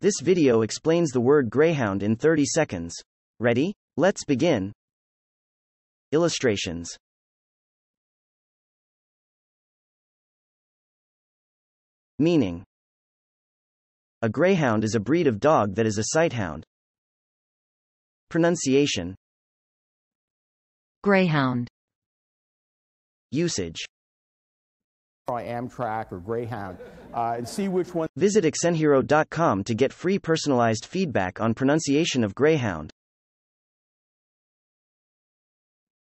This video explains the word greyhound in 30 seconds. Ready? Let's begin. Illustrations Meaning A greyhound is a breed of dog that is a sighthound. Pronunciation Greyhound Usage by Amtrak or Greyhound uh, and see which one. Visit accenhero.com to get free personalized feedback on pronunciation of Greyhound.